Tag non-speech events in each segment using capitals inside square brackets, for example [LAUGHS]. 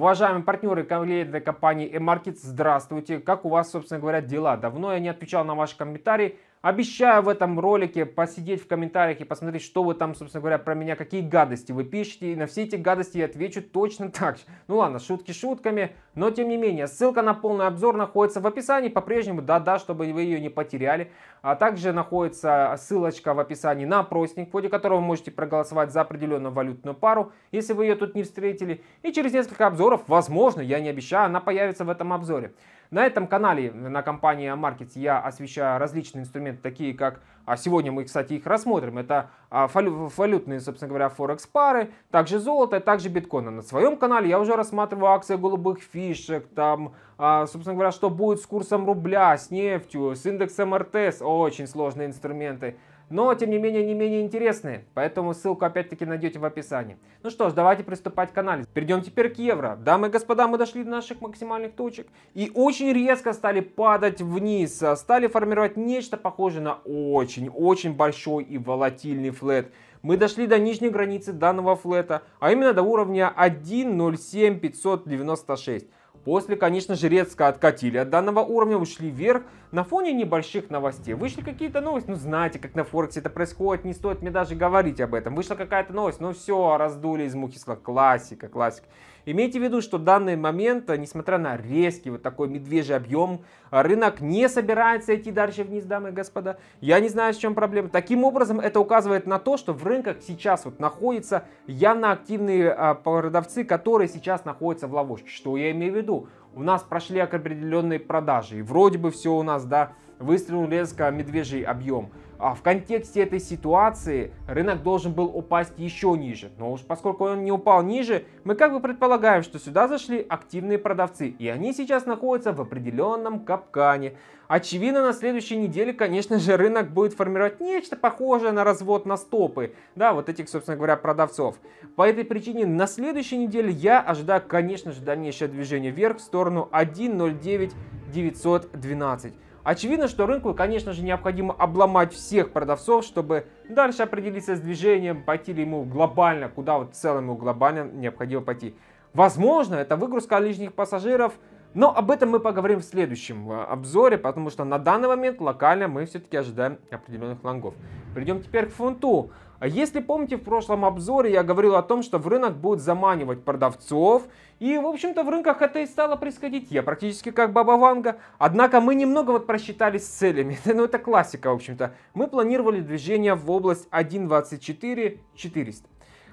Уважаемые партнеры компании e здравствуйте. Как у вас, собственно говоря, дела? Давно я не отвечал на ваши комментарии. Обещаю в этом ролике посидеть в комментариях и посмотреть, что вы там, собственно говоря, про меня, какие гадости вы пишете. И на все эти гадости я отвечу точно так же. Ну ладно, шутки шутками, но тем не менее, ссылка на полный обзор находится в описании по-прежнему, да-да, чтобы вы ее не потеряли. А также находится ссылочка в описании на опросник, в ходе которого вы можете проголосовать за определенную валютную пару, если вы ее тут не встретили. И через несколько обзоров, возможно, я не обещаю, она появится в этом обзоре. На этом канале, на компании Markets, я освещаю различные инструменты, такие как, а сегодня мы, кстати, их рассмотрим, это валютные, а, собственно говоря, форекс-пары, также золото, также биткоин. А на своем канале я уже рассматриваю акции голубых фишек, там, а, собственно говоря, что будет с курсом рубля, с нефтью, с индексом РТС, очень сложные инструменты но тем не менее не менее интересные, поэтому ссылку опять-таки найдете в описании. Ну что ж, давайте приступать к анализу. Перейдем теперь к евро. Дамы и господа, мы дошли до наших максимальных точек и очень резко стали падать вниз, а стали формировать нечто похожее на очень-очень большой и волатильный флет мы дошли до нижней границы данного флета, а именно до уровня 1.07596. После, конечно же, резко откатили от данного уровня, ушли вверх на фоне небольших новостей. Вышли какие-то новости, ну знаете, как на Форексе это происходит, не стоит мне даже говорить об этом. Вышла какая-то новость, ну все, раздули из мухи слова, классика, классика. Имейте в виду, что в данный момент, э, несмотря на резкий вот такой медвежий объем, э, рынок не собирается идти дальше вниз, дамы и господа. Я не знаю, с чем проблема. Таким образом, это указывает на то, что в рынках сейчас вот находятся явно активные э, продавцы, которые сейчас находятся в ловушке. Что я имею в виду? у нас прошли определенные продажи, и вроде бы все у нас, да, выстрелил резко медвежий объем. А в контексте этой ситуации рынок должен был упасть еще ниже. Но уж поскольку он не упал ниже, мы как бы предполагаем, что сюда зашли активные продавцы, и они сейчас находятся в определенном капкане. Очевидно, на следующей неделе, конечно же, рынок будет формировать нечто похожее на развод на стопы, да, вот этих, собственно говоря, продавцов. По этой причине на следующей неделе я ожидаю, конечно же, дальнейшее движение вверх в сторону 1.09 912. Очевидно, что рынку, конечно же, необходимо обломать всех продавцов, чтобы дальше определиться с движением, пойти ли ему глобально, куда вот в целом ему глобально необходимо пойти. Возможно, это выгрузка лишних пассажиров, но об этом мы поговорим в следующем э, обзоре, потому что на данный момент локально мы все-таки ожидаем определенных лонгов. Придем теперь к фунту. А если помните, в прошлом обзоре я говорил о том, что в рынок будет заманивать продавцов, и, в общем-то, в рынках это и стало происходить. Я практически как Баба Ванга. Однако мы немного вот просчитались с целями. [LAUGHS] ну, это классика, в общем-то. Мы планировали движение в область 1.24 400.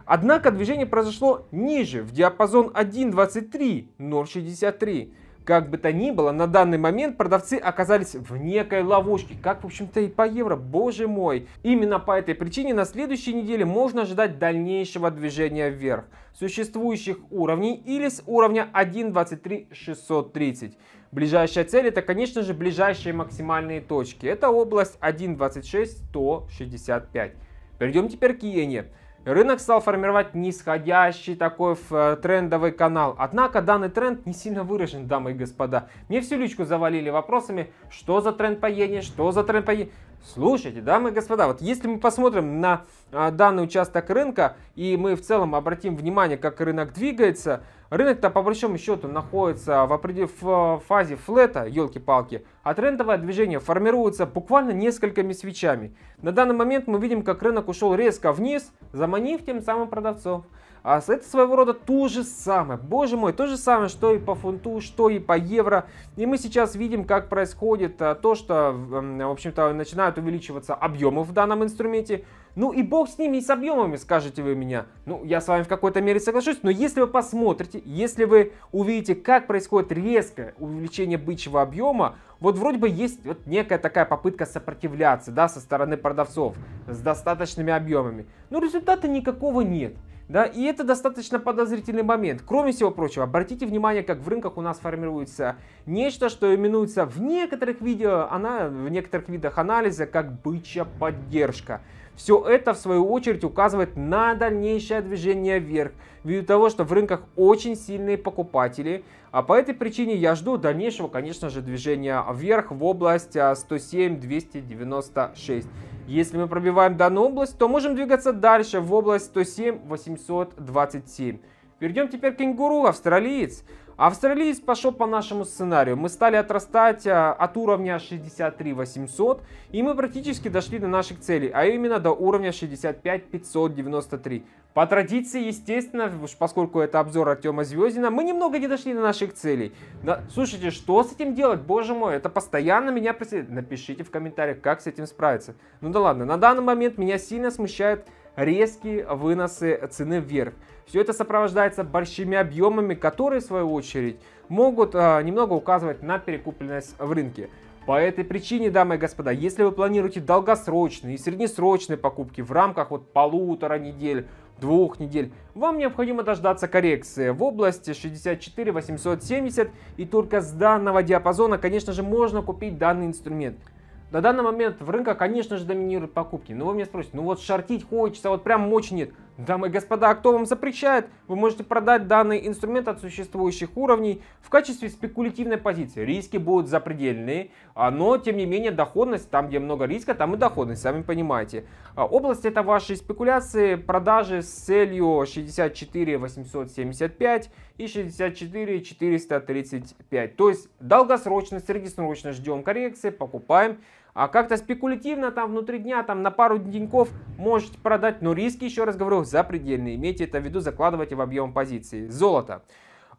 Однако движение произошло ниже, в диапазон 1.23 063. Как бы то ни было, на данный момент продавцы оказались в некой ловушке, как, в общем-то, и по евро, боже мой. Именно по этой причине на следующей неделе можно ожидать дальнейшего движения вверх существующих уровней или с уровня 1.23630. Ближайшая цель это, конечно же, ближайшие максимальные точки. Это область 1.26165. Перейдем теперь к иене. Рынок стал формировать нисходящий такой э, трендовый канал. Однако данный тренд не сильно выражен, дамы и господа. Мне всю личку завалили вопросами, что за тренд поедет, что за тренд поедет. Слушайте, дамы и господа, вот если мы посмотрим на а, данный участок рынка, и мы в целом обратим внимание, как рынок двигается, рынок-то по большому счету находится в, определенной а, фазе флета, елки-палки, а трендовое движение формируется буквально несколькими свечами. На данный момент мы видим, как рынок ушел резко вниз, заманив тем самым продавцов. А это своего рода то же самое, боже мой, то же самое, что и по фунту, что и по евро. И мы сейчас видим, как происходит а, то, что, в общем-то, начинает начинают увеличиваться объемы в данном инструменте. Ну и бог с ними и с объемами, скажете вы меня. Ну, я с вами в какой-то мере соглашусь, но если вы посмотрите, если вы увидите, как происходит резкое увеличение бычьего объема, вот вроде бы есть вот некая такая попытка сопротивляться, да, со стороны продавцов с достаточными объемами. Но результата никакого нет. Да, и это достаточно подозрительный момент. Кроме всего прочего, обратите внимание, как в рынках у нас формируется нечто, что именуется в некоторых видео, она в некоторых видах анализа как бычья поддержка. Все это, в свою очередь, указывает на дальнейшее движение вверх, ввиду того, что в рынках очень сильные покупатели. А по этой причине я жду дальнейшего, конечно же, движения вверх в область 107-296. А, Если мы пробиваем данную область, то можем двигаться дальше в область 107-827. Перейдем теперь к кенгуру, австралиец. Австралиец пошел по нашему сценарию. Мы стали отрастать а, от уровня 63 800, и мы практически дошли до наших целей, а именно до уровня 65 593. По традиции, естественно, поскольку это обзор Артема Звездина, мы немного не дошли до наших целей. Да, слушайте, что с этим делать, боже мой, это постоянно меня преследует. Напишите в комментариях, как с этим справиться. Ну да ладно, на данный момент меня сильно смущают резкие выносы цены вверх. Все это сопровождается большими объемами, которые, в свою очередь, могут э, немного указывать на перекупленность в рынке. По этой причине, дамы и господа, если вы планируете долгосрочные и среднесрочные покупки в рамках вот полутора недель, двух недель, вам необходимо дождаться коррекции в области 64 870 и только с данного диапазона, конечно же, можно купить данный инструмент. На данный момент в рынке, конечно же, доминируют покупки. Но вы меня спросите, ну вот шортить хочется, вот прям мочь нет. Дамы и господа, а кто вам запрещает? Вы можете продать данный инструмент от существующих уровней в качестве спекулятивной позиции. Риски будут запредельные, а, но тем не менее доходность, там где много риска, там и доходность, сами понимаете. А, область это ваши спекуляции, продажи с целью 64 875 и 64 435. То есть долгосрочно, среднесрочно ждем коррекции, покупаем а как-то спекулятивно там внутри дня, там на пару деньков можете продать, но риски, еще раз говорю, запредельные. Имейте это в виду, закладывайте в объем позиции. Золото.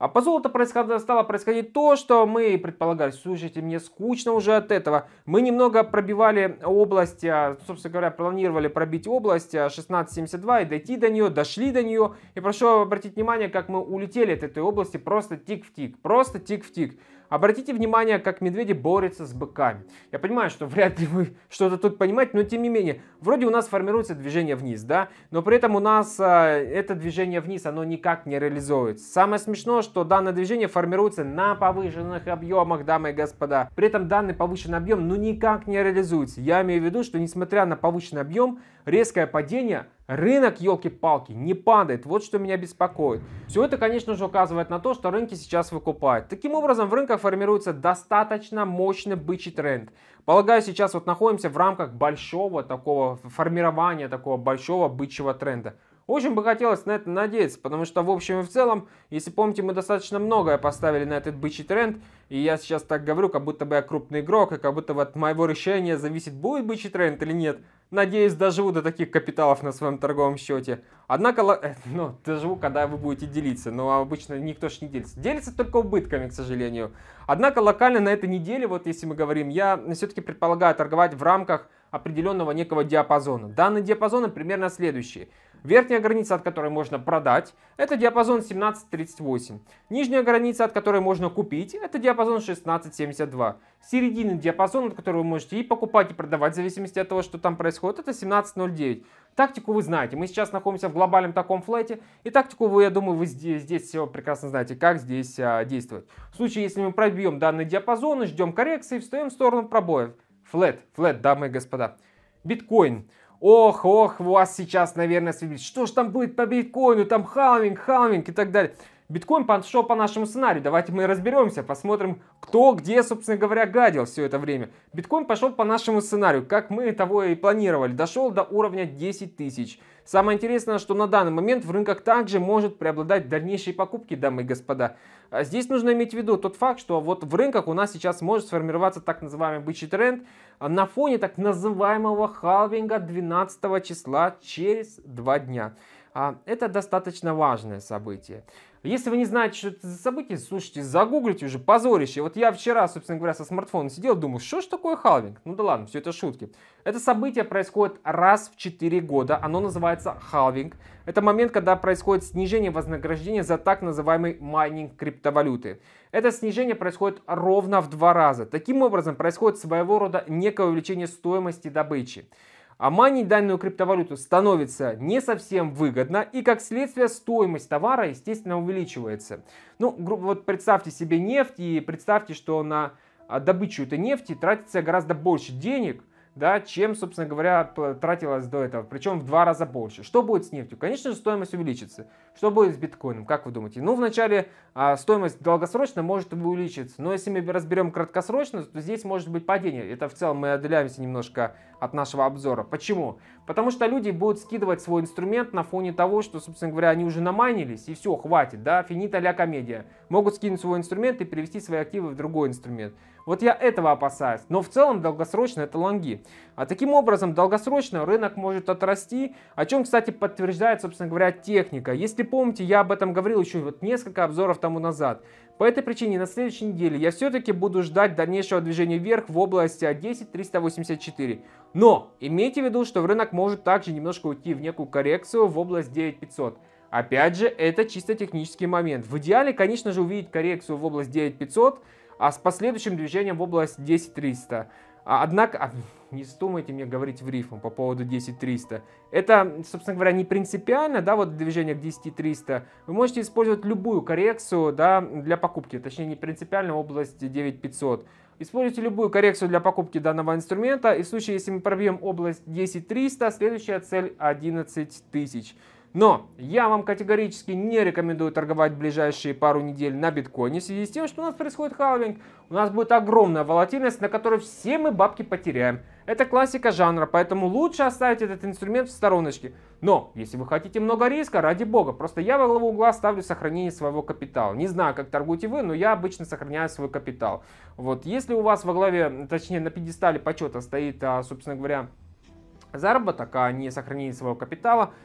А по золоту происход... стало происходить то, что мы предполагали. Слушайте, мне скучно уже от этого. Мы немного пробивали область, а, собственно говоря, планировали пробить область 16.72 а, и дойти до нее, дошли до нее. И прошу обратить внимание, как мы улетели от этой области просто тик в тик, просто тик в тик. Обратите внимание, как медведи борются с быками. Я понимаю, что вряд ли вы [LAUGHS] что-то тут понимаете, но тем не менее, вроде у нас формируется движение вниз, да, но при этом у нас э, это движение вниз, оно никак не реализуется. Самое смешное, что данное движение формируется на повышенных объемах, дамы и господа. При этом данный повышенный объем, ну никак не реализуется. Я имею в виду, что несмотря на повышенный объем, резкое падение – Рынок, елки-палки, не падает. Вот что меня беспокоит. Все это, конечно же, указывает на то, что рынки сейчас выкупают. Таким образом, в рынках формируется достаточно мощный бычий тренд. Полагаю, сейчас вот находимся в рамках большого такого формирования, такого большого бычьего тренда. Очень бы хотелось на это надеяться, потому что в общем и в целом, если помните, мы достаточно многое поставили на этот бычий тренд, и я сейчас так говорю, как будто бы я крупный игрок, и как будто бы от моего решения зависит, будет бычий тренд или нет. Надеюсь, доживу до таких капиталов на своем торговом счете. Однако, э, [LAUGHS] ну, доживу, когда вы будете делиться, но обычно никто же не делится. Делится только убытками, к сожалению. Однако локально на этой неделе, вот если мы говорим, я все-таки предполагаю торговать в рамках определенного некого диапазона. Данный диапазон примерно следующий – Верхняя граница, от которой можно продать, это диапазон 17.38. Нижняя граница, от которой можно купить, это диапазон 16.72. 72 диапазон, от которого вы можете и покупать, и продавать, в зависимости от того, что там происходит, это 17.09. Тактику вы знаете. Мы сейчас находимся в глобальном таком флете, и тактику, вы, я думаю, вы здесь, здесь все прекрасно знаете, как здесь а, действовать. В случае, если мы пробьем данный диапазон, ждем коррекции, встаем в сторону пробоев. Флет, флет, дамы и господа. Биткоин ох, ох, вас сейчас, наверное, свидеть. Что ж там будет по биткоину, там халвинг, халвинг и так далее. Биткоин пошел по нашему сценарию. Давайте мы разберемся, посмотрим, кто где, собственно говоря, гадил все это время. Биткоин пошел по нашему сценарию, как мы того и планировали. Дошел до уровня 10 тысяч. Самое интересное, что на данный момент в рынках также может преобладать дальнейшие покупки, дамы и господа. А здесь нужно иметь в виду тот факт, что вот в рынках у нас сейчас может сформироваться так называемый бычий тренд, а на фоне так называемого халвинга 12 числа через два дня. А, это достаточно важное событие. Если вы не знаете, что это за событие, слушайте, загуглите уже, позорище. Вот я вчера, собственно говоря, со смартфона сидел, думаю, что ж такое халвинг? Ну да ладно, все это шутки. Это событие происходит раз в 4 года, оно называется халвинг. Это момент, когда происходит снижение вознаграждения за так называемый майнинг криптовалюты. Это снижение происходит ровно в два раза. Таким образом, происходит своего рода некое увеличение стоимости добычи. А майнить данную криптовалюту становится не совсем выгодно, и как следствие стоимость товара, естественно, увеличивается. Ну, вот представьте себе нефть и представьте, что на а, добычу этой нефти тратится гораздо больше денег, да, чем, собственно говоря, тратилось до этого, причем в два раза больше. Что будет с нефтью? Конечно же, стоимость увеличится. Что будет с биткоином, как вы думаете? Ну, вначале а, стоимость долгосрочно может увеличиться, но если мы разберем краткосрочно, то здесь может быть падение. Это в целом мы отдаляемся немножко от нашего обзора. Почему? Потому что люди будут скидывать свой инструмент на фоне того, что, собственно говоря, они уже намайнились, и все, хватит, да, финита ля комедия. Могут скинуть свой инструмент и перевести свои активы в другой инструмент. Вот я этого опасаюсь. Но в целом долгосрочно это лонги. А таким образом, долгосрочно рынок может отрасти, о чем, кстати, подтверждает, собственно говоря, техника. Если помните, я об этом говорил еще вот несколько обзоров тому назад. По этой причине на следующей неделе я все-таки буду ждать дальнейшего движения вверх в области 10384. А Но имейте в виду, что рынок может также немножко уйти в некую коррекцию в область 9500. Опять же, это чисто технический момент. В идеале, конечно же, увидеть коррекцию в область 9500, а с последующим движением в область 10300. А, однако, а, не вздумайте мне говорить в рифм по поводу 10300. Это, собственно говоря, не принципиально, да, вот движение к 10300. Вы можете использовать любую коррекцию, да, для покупки, точнее не принципиально, область 9500. Используйте любую коррекцию для покупки данного инструмента, и в случае, если мы пробьем область 10300, следующая цель 11 тысяч. Но я вам категорически не рекомендую торговать ближайшие пару недель на биткоине в связи с тем, что у нас происходит халвинг. У нас будет огромная волатильность, на которой все мы бабки потеряем. Это классика жанра, поэтому лучше оставить этот инструмент в стороночке. Но, если вы хотите много риска, ради бога, просто я во главу угла ставлю сохранение своего капитала. Не знаю, как торгуете вы, но я обычно сохраняю свой капитал. Вот, если у вас во главе, точнее на пьедестале почета стоит, а, собственно говоря, заработок, а не сохранение своего капитала –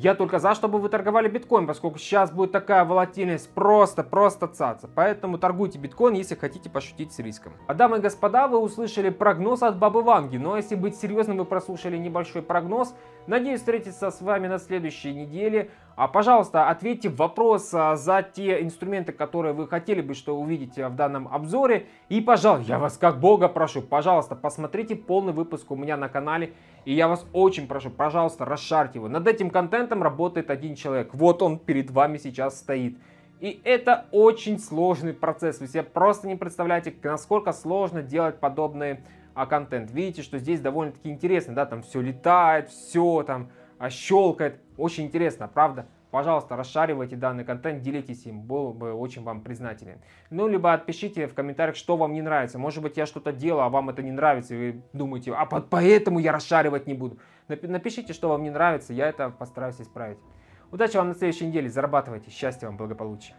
я только за, чтобы вы торговали биткоин, поскольку сейчас будет такая волатильность просто-просто цаться. Поэтому торгуйте биткоин, если хотите пошутить с риском. А дамы и господа, вы услышали прогноз от Бабы Ванги, но если быть серьезным, вы прослушали небольшой прогноз, Надеюсь встретиться с вами на следующей неделе. А, пожалуйста, ответьте вопрос а, за те инструменты, которые вы хотели бы, что увидите в данном обзоре. И, пожалуйста, я вас как бога прошу, пожалуйста, посмотрите полный выпуск у меня на канале. И я вас очень прошу, пожалуйста, расшарьте его. Над этим контентом работает один человек. Вот он перед вами сейчас стоит. И это очень сложный процесс. Вы себе просто не представляете, насколько сложно делать подобные а контент. Видите, что здесь довольно-таки интересно, да, там все летает, все там а щелкает. Очень интересно, правда? Пожалуйста, расшаривайте данный контент, делитесь им, был бы очень вам признателен. Ну, либо отпишите в комментариях, что вам не нравится. Может быть, я что-то делаю, а вам это не нравится, и вы думаете, а поэтому я расшаривать не буду. Напишите, что вам не нравится, я это постараюсь исправить. Удачи вам на следующей неделе, зарабатывайте, счастья вам, благополучия.